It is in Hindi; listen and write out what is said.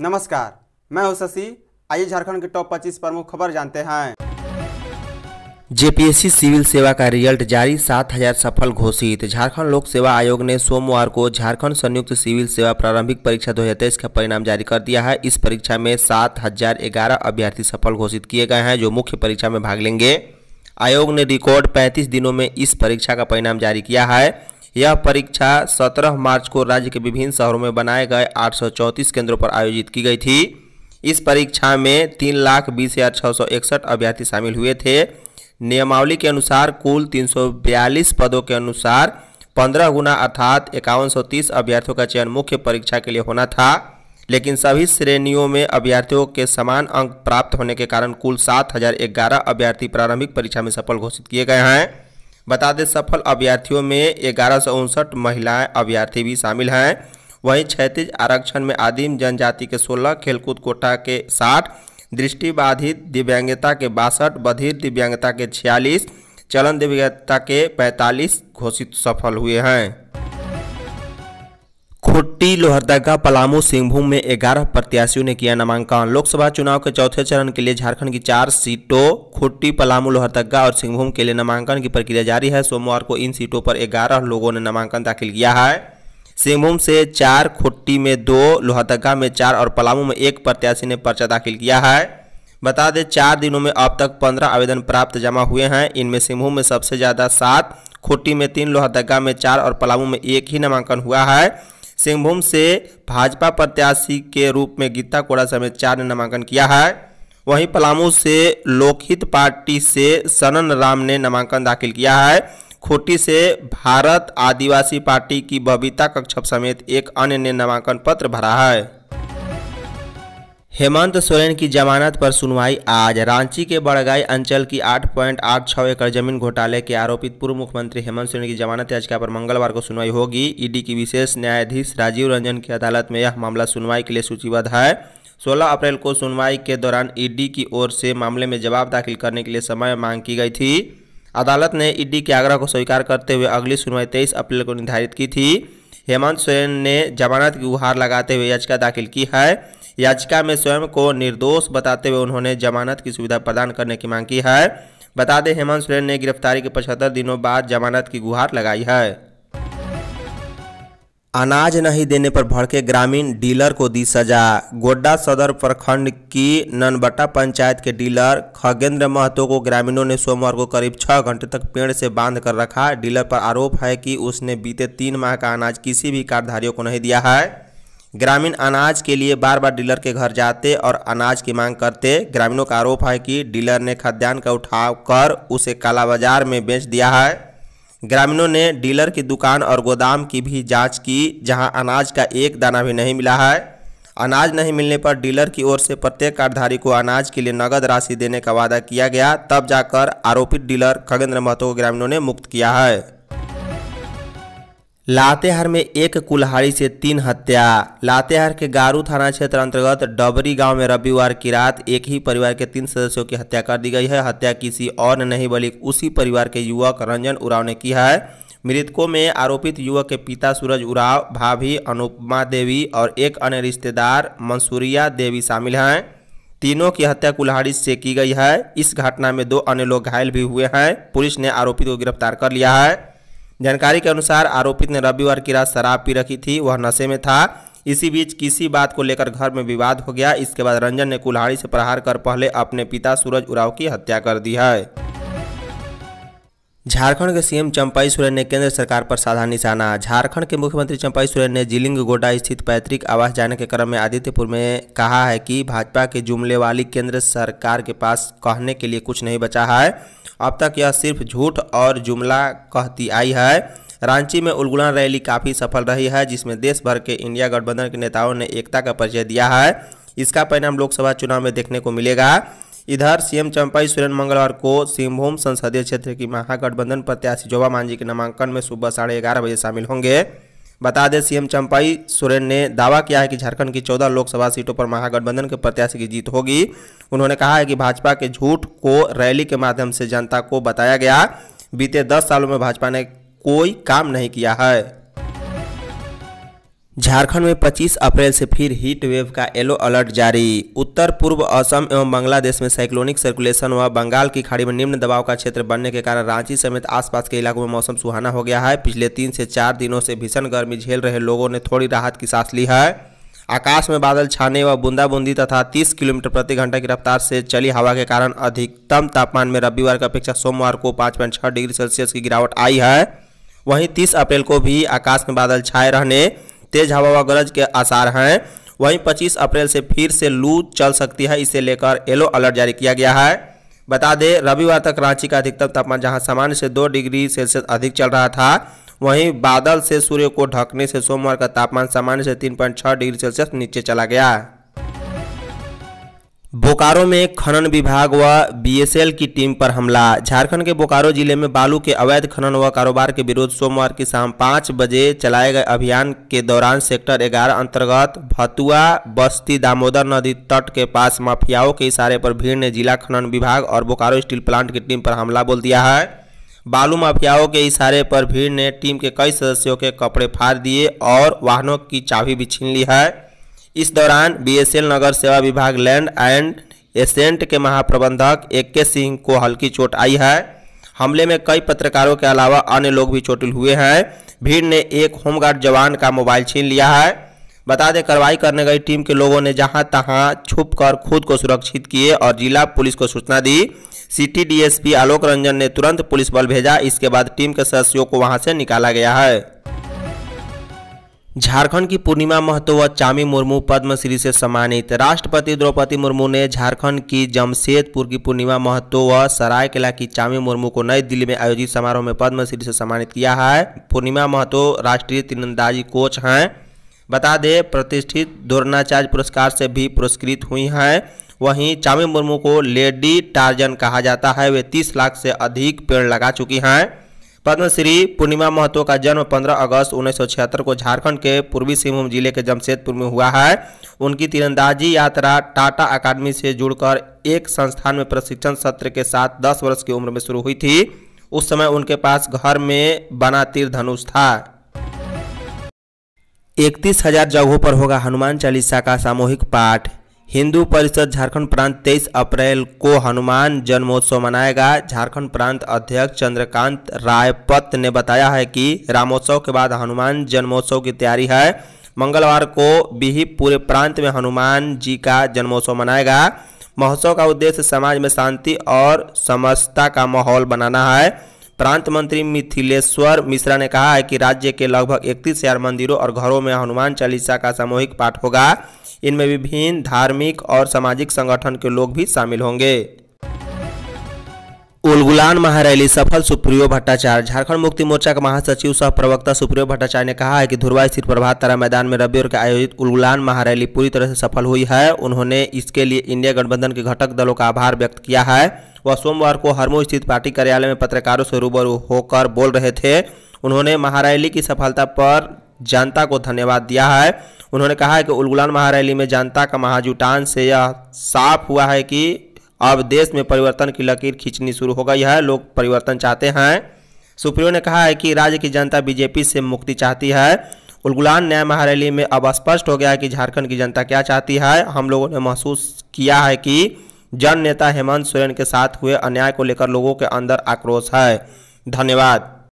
नमस्कार मैं हूं शशि आइए झारखंड के टॉप 25 प्रमुख खबर जानते हैं जेपीएससी सिविल सेवा का रिजल्ट जारी सात हजार सफल घोषित झारखंड लोक सेवा आयोग ने सोमवार को झारखंड संयुक्त सिविल सेवा प्रारंभिक परीक्षा 2023 का परिणाम जारी कर दिया है इस परीक्षा में सात हजार ग्यारह अभ्यर्थी सफल घोषित किए गए हैं जो मुख्य परीक्षा में भाग लेंगे आयोग ने रिकॉर्ड 35 दिनों में इस परीक्षा का परिणाम जारी किया है यह परीक्षा 17 मार्च को राज्य के विभिन्न शहरों में बनाए गए 834 केंद्रों पर आयोजित की गई थी इस परीक्षा में तीन लाख बीस हज़ार छः सौ इकसठ अभ्यर्थी शामिल हुए थे नियमावली के अनुसार कुल 342 पदों के अनुसार पंद्रह गुना अर्थात इक्यावन अभ्यर्थियों का चयन मुख्य परीक्षा के लिए होना था लेकिन सभी श्रेणियों में अभ्यर्थियों के समान अंक प्राप्त होने के कारण कुल सात हजार ग्यारह अभ्यर्थी प्रारंभिक परीक्षा में सफल घोषित किए गए हैं बता दें सफल अभ्यर्थियों में ग्यारह सौ उनसठ महिलाएँ अभ्यर्थी भी शामिल हैं वहीं क्षैतिज आरक्षण में आदिम जनजाति के सोलह खेलकूद कोटा के साठ दृष्टिबाधित दिव्यांगता के बासठ बधिर दिव्यांगता के छियालीस चलन दिव्यांगता के पैंतालीस घोषित सफल हुए हैं खुट्टी लोहरदगा पलामू सिंहभूम में 11 प्रत्याशियों ने किया नामांकन लोकसभा चुनाव के चौथे चरण के लिए झारखंड की चार सीटों खुट्टी पलामू लोहरदगा और सिंहभूम के लिए नामांकन की प्रक्रिया जारी है सोमवार को इन सीटों पर 11 लोगों ने नामांकन दाखिल किया है सिंहभूम से चार खुट्टी में दो लोहरदगा में चार और पलामू में एक प्रत्याशी ने पर्चा दाखिल किया है बता दें चार दिनों में अब तक पंद्रह आवेदन प्राप्त जमा हुए हैं इनमें सिंहभूम में सबसे ज़्यादा सात खुट्टी में तीन लोहरदगा में चार और पलामू में एक ही नामांकन हुआ है सिंहभूम से भाजपा प्रत्याशी के रूप में गीता कोड़ा समेत चार ने नामांकन किया है वहीं पलामू से लोकहित पार्टी से सनन राम ने नामांकन दाखिल किया है खोटी से भारत आदिवासी पार्टी की बबीता कक्षप समेत एक अन्य ने नामांकन पत्र भरा है हेमंत सोरेन की जमानत पर सुनवाई आज रांची के बड़गाई अंचल की 8.86 एकड़ जमीन घोटाले के आरोपित पूर्व मुख्यमंत्री हेमंत सोरेन की जमानत याचिका पर मंगलवार को सुनवाई होगी ईडी की विशेष न्यायाधीश राजीव रंजन की अदालत में यह मामला सुनवाई के लिए सूचीबद्ध है 16 अप्रैल को सुनवाई के दौरान ईडी की ओर से मामले में जवाब दाखिल करने के लिए समय मांग की गई थी अदालत ने ईडी के आग्रह को स्वीकार करते हुए अगली सुनवाई तेईस अप्रैल को निर्धारित की थी हेमंत सोरेन ने जमानत की गुहार लगाते हुए याचिका दाखिल की है याचिका में स्वयं को निर्दोष बताते हुए उन्होंने जमानत की सुविधा प्रदान करने की मांग की है बता दें हेमंत सोरेन ने गिरफ्तारी के पचहत्तर दिनों बाद जमानत की गुहार लगाई है अनाज नहीं देने पर भड़के ग्रामीण डीलर को दी सजा गोड्डा सदर प्रखंड की ननबट्टा पंचायत के डीलर खगेंद्र महतो को ग्रामीणों ने सोमवार को करीब छः घंटे तक पेड़ से बांध कर रखा डीलर पर आरोप है कि उसने बीते तीन माह का अनाज किसी भी कारधारियों को नहीं दिया है ग्रामीण अनाज के लिए बार बार डीलर के घर जाते और अनाज की मांग करते ग्रामीणों का आरोप है कि डीलर ने खाद्यान्न का उठाव कर उसे काला बाजार में बेच दिया है ग्रामीणों ने डीलर की दुकान और गोदाम की भी जांच की जहां अनाज का एक दाना भी नहीं मिला है अनाज नहीं मिलने पर डीलर की ओर से प्रत्येक कार्डधारी को अनाज के लिए नगद राशि देने का वादा किया गया तब जाकर आरोपित डीलर खगेंद्र महतो को ग्रामीणों ने मुक्त किया है लातेहार में एक कुल्हाड़ी से तीन हत्या लातेहार के गारू थाना क्षेत्र अंतर्गत डबरी गांव में रविवार की रात एक ही परिवार के तीन सदस्यों की हत्या कर दी गई है हत्या किसी और ने नहीं बल्कि उसी परिवार के युवक रंजन उराव ने की है मृतकों में आरोपित युवक के पिता सूरज उराव भाभी अनुपमा देवी और एक अन्य रिश्तेदार मंसूरिया देवी शामिल हैं तीनों की हत्या कुल्हाड़ी से की गई है इस घटना में दो अन्य लोग घायल भी हुए हैं पुलिस ने आरोपी को गिरफ्तार कर लिया है जानकारी के अनुसार आरोपित ने रविवार की रात शराब पी रखी थी वह नशे में था इसी बीच किसी बात को लेकर घर में विवाद हो गया इसके बाद रंजन ने कुल्हाड़ी से प्रहार कर पहले अपने पिता सूरज उराव की हत्या कर दी है झारखंड के सीएम चंपाई सोरेन ने केंद्र सरकार पर साधा निशाना झारखंड के मुख्यमंत्री चंपाई सोरेन ने जिलिंग गोडा स्थित पैतृक आवास जाने के क्रम में आदित्यपुर में कहा है कि भाजपा के जुमले वाली केंद्र सरकार के पास कहने के लिए कुछ नहीं बचा है अब तक यह सिर्फ झूठ और जुमला कहती आई है रांची में उलगुलन रैली काफ़ी सफल रही है जिसमें देश भर के इंडिया गठबंधन के नेताओं ने एकता का परिचय दिया है इसका परिणाम लोकसभा चुनाव में देखने को मिलेगा इधर सीएम चंपाई सुरेन मंगलवार को सिंहभूम संसदीय क्षेत्र की महागठबंधन प्रत्याशी जोबा मांझी के नामांकन में सुबह साढ़े ग्यारह बजे शामिल होंगे बता दें सीएम चंपाई सोरेन ने दावा किया है कि झारखंड की चौदह लोकसभा सीटों पर महागठबंधन के प्रत्याशी की जीत होगी उन्होंने कहा है कि भाजपा के झूठ को रैली के माध्यम से जनता को बताया गया बीते दस सालों में भाजपा ने कोई काम नहीं किया है झारखंड में 25 अप्रैल से फिर हीट वेव का येलो अलर्ट जारी उत्तर पूर्व असम एवं बांग्लादेश में साइक्लोनिक सर्कुलेशन व बंगाल की खाड़ी में निम्न दबाव का क्षेत्र बनने के कारण रांची समेत आसपास के इलाकों में मौसम सुहाना हो गया है पिछले तीन से चार दिनों से भीषण गर्मी झेल रहे लोगों ने थोड़ी राहत की सांस ली है आकाश में बादल छाने व बूंदाबूंदी तथा तीस किलोमीटर प्रति घंटा की रफ्तार से चली हवा के कारण अधिकतम तापमान में रविवार की अपेक्षा सोमवार को पाँच डिग्री सेल्सियस की गिरावट आई है वहीं तीस अप्रैल को भी आकाश में बादल छाए रहने तेज हवा व गरज के आसार हैं वहीं 25 अप्रैल से फिर से लू चल सकती है इसे लेकर येलो अलर्ट जारी किया गया है बता दें रविवार तक रांची का अधिकतम तापमान जहां सामान्य से दो डिग्री सेल्सियस अधिक चल रहा था वहीं बादल से सूर्य को ढकने से सोमवार का तापमान सामान्य से 3.6 डिग्री सेल्सियस नीचे चला गया बोकारो में खनन विभाग व बीएसएल की टीम पर हमला झारखंड के बोकारो जिले में बालू के अवैध खनन व कारोबार के विरोध सोमवार की शाम पाँच बजे चलाए गए अभियान के दौरान सेक्टर 11 अंतर्गत भतुआ बस्ती दामोदर नदी तट के पास माफियाओं के इशारे पर भीड़ ने जिला खनन विभाग और बोकारो स्टील प्लांट की टीम पर हमला बोल दिया है बालू माफियाओं के इशारे पर भीड़ ने टीम के कई सदस्यों के कपड़े फाड़ दिए और वाहनों की चाबी भी छीन ली है इस दौरान बीएसएल नगर सेवा विभाग लैंड एंड एसेंट के महाप्रबंधक ए के सिंह को हल्की चोट आई है हमले में कई पत्रकारों के अलावा अन्य लोग भी चोटिल हुए हैं भीड़ ने एक होमगार्ड जवान का मोबाइल छीन लिया है बता दें कार्रवाई करने गई टीम के लोगों ने जहां तहां छुप कर खुद को सुरक्षित किए और जिला पुलिस को सूचना दी सिटी डीएसपी आलोक रंजन ने तुरंत पुलिस बल भेजा इसके बाद टीम के सदस्यों को वहां से निकाला गया है झारखंड की पूर्णिमा महतो व चामी मुर्मू पद्मश्री से सम्मानित राष्ट्रपति द्रौपदी मुर्मू ने झारखंड की जमशेदपुर की पूर्णिमा महतो व किला की चामी मुर्मू को नई दिल्ली में आयोजित समारोह में पद्मश्री से सम्मानित किया है पूर्णिमा महतो राष्ट्रीय तीरंदाजी कोच हैं बता दें प्रतिष्ठित द्रोणाचार्य पुरस्कार से भी पुरस्कृत हुई हैं वहीं चामी मुर्मू को लेडी टार्जन कहा जाता है वे तीस लाख से अधिक पेड़ लगा चुकी हैं पद्मश्री पूर्णिमा महतो का जन्म 15 अगस्त 1976 को झारखंड के पूर्वी सिंहभूम जिले के जमशेदपुर में हुआ है उनकी तीरंदाजी यात्रा टाटा अकादमी से जुड़कर एक संस्थान में प्रशिक्षण सत्र के साथ 10 वर्ष की उम्र में शुरू हुई थी उस समय उनके पास घर में बना तीर धनुष था इकतीस हजार जगहों पर होगा हनुमान चालीसा का सामूहिक पाठ हिंदू परिषद झारखंड प्रांत 23 अप्रैल को हनुमान जन्मोत्सव मनाएगा झारखंड प्रांत अध्यक्ष चंद्रकांत रायपत ने बताया है कि रामोत्सव के बाद हनुमान जन्मोत्सव की तैयारी है मंगलवार को भी पूरे प्रांत में हनुमान जी का जन्मोत्सव मनाएगा महोत्सव का उद्देश्य समाज में शांति और समस्ता का माहौल बनाना है प्रांत मंत्री मिथिलेश्वर मिश्रा ने कहा है कि राज्य के लगभग इकतीस हजार मंदिरों और घरों में हनुमान चालीसा का सामूहिक पाठ होगा इनमें विभिन्न धार्मिक और सामाजिक संगठन के लोग भी शामिल होंगे उलगुलान महारैली सफल सुप्रियो भट्टाचार्य झारखंड मुक्ति मोर्चा के महासचिव सह प्रवक्ता सुप्रियो भट्टाचार्य ने कहा है कि धुरवा स्थित प्रभात तारा मैदान में रविवार के आयोजित उलगुलान महारैली पूरी तरह से सफल हुई है उन्होंने इसके लिए इंडिया गठबंधन के घटक दलों का आभार व्यक्त किया है वह सोमवार को हरमो स्थित पार्टी कार्यालय में पत्रकारों से रूबरू होकर बोल रहे थे उन्होंने महारैली की सफलता पर जनता को धन्यवाद दिया है उन्होंने कहा है कि उलगुलान महारैली में जनता का महाजुटान से यह साफ हुआ है कि अब देश में परिवर्तन की लकीर खींचनी शुरू हो गई है लोग परिवर्तन चाहते हैं सुप्रियो ने कहा है कि राज्य की जनता बीजेपी से मुक्ति चाहती है उलगुलान न्याय महारैली में अब स्पष्ट हो गया है कि झारखंड की जनता क्या चाहती है हम लोगों ने महसूस किया है कि जन नेता हेमंत सोरेन के साथ हुए अन्याय को लेकर लोगों के अंदर आक्रोश है धन्यवाद